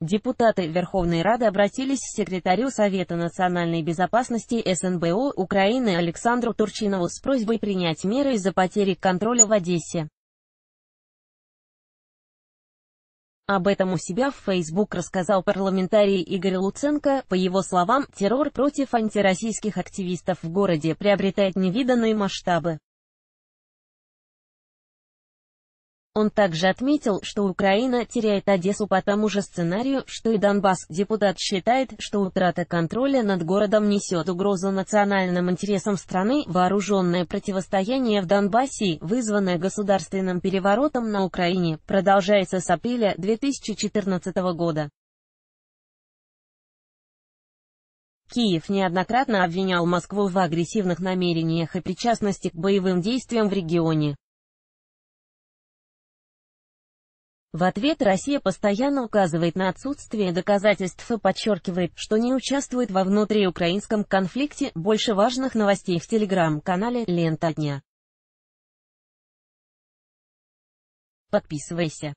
Депутаты Верховной Рады обратились к секретарю Совета национальной безопасности СНБО Украины Александру Турчинову с просьбой принять меры из-за потери контроля в Одессе. Об этом у себя в Facebook рассказал парламентарий Игорь Луценко. По его словам, террор против антироссийских активистов в городе приобретает невиданные масштабы. Он также отметил, что Украина теряет Одессу по тому же сценарию, что и Донбасс. Депутат считает, что утрата контроля над городом несет угрозу национальным интересам страны. Вооруженное противостояние в Донбассе, вызванное государственным переворотом на Украине, продолжается с апреля 2014 года. Киев неоднократно обвинял Москву в агрессивных намерениях и причастности к боевым действиям в регионе. В ответ Россия постоянно указывает на отсутствие доказательств и подчеркивает, что не участвует во внутриукраинском конфликте. Больше важных новостей в телеграм-канале «Лента дня». Подписывайся.